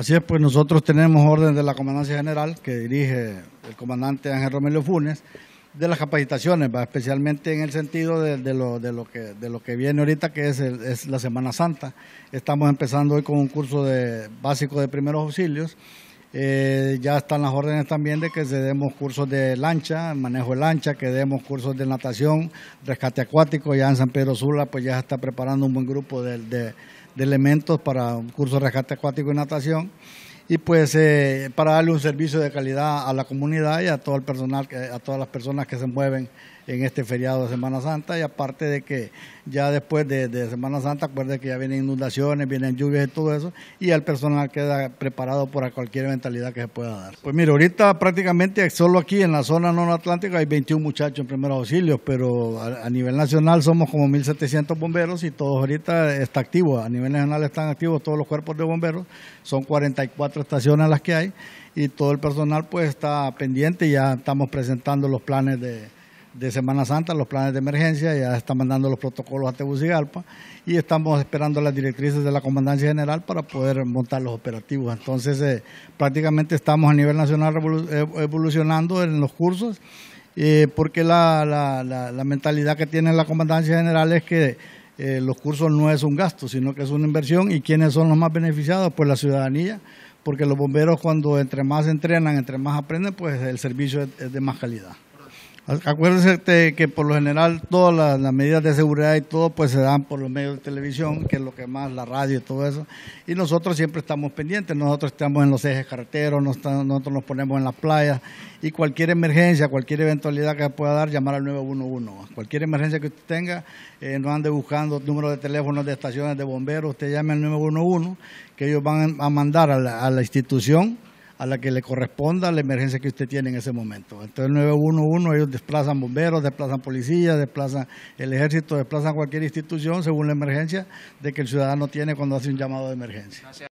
Así es, pues nosotros tenemos orden de la Comandancia General que dirige el comandante Ángel Romelio Funes de las capacitaciones, especialmente en el sentido de, lo, que, de lo que viene ahorita, que es, la Semana Santa. Estamos empezando hoy con un curso de, básico de primeros auxilios. Eh, ya están las órdenes también de que se demos cursos de lancha, manejo de lancha, que demos cursos de natación, rescate acuático. Ya en San Pedro Sula, pues ya está preparando un buen grupo de, de elementos para un curso de rescate acuático y natación y pues eh, para darle un servicio de calidad a la comunidad y a todo el personal, a todas las personas que se mueven en este feriado de Semana Santa y aparte de que ya después de, Semana Santa, acuérdense que ya vienen inundaciones, vienen lluvias y todo eso, y el personal queda preparado para cualquier eventualidad que se pueda dar. Pues mire, ahorita prácticamente solo aquí en la zona no atlántica hay 21 muchachos en primeros auxilios, pero a, nivel nacional somos como 1.700 bomberos y todos ahorita está activos, a nivel nacional están activos todos los cuerpos de bomberos, son 44 estaciones las que hay y todo el personal pues está pendiente, y ya estamos presentando los planes de de Semana Santa, los planes de emergencia, ya están mandando los protocolos a Tegucigalpa y estamos esperando las directrices de la Comandancia General para poder montar los operativos. Entonces, eh, prácticamente estamos a nivel nacional eh, evolucionando en los cursos, eh, porque la, mentalidad que tiene la Comandancia General es que los cursos no es un gasto, sino que es una inversión y quienes son los más beneficiados, pues la ciudadanía, porque los bomberos cuando entre más entrenan, entre más aprenden, pues el servicio es de más calidad. Acuérdense que por lo general todas las, medidas de seguridad y todo pues se dan por los medios de televisión, que es lo que más, la radio y todo eso. Y nosotros siempre estamos pendientes, nosotros estamos en los ejes carreteros, nosotros nos ponemos en las playas y cualquier emergencia, cualquier eventualidad que pueda dar, llamar al 911. Cualquier emergencia que usted tenga, eh, no ande buscando números de teléfonos de estaciones de bomberos, usted llame al 911, que ellos van a mandar a la institución a la que le corresponda la emergencia que usted tiene en ese momento. Entonces 911 ellos desplazan bomberos, desplazan policías, desplazan el ejército, desplazan cualquier institución según la emergencia de que el ciudadano tiene cuando hace un llamado de emergencia.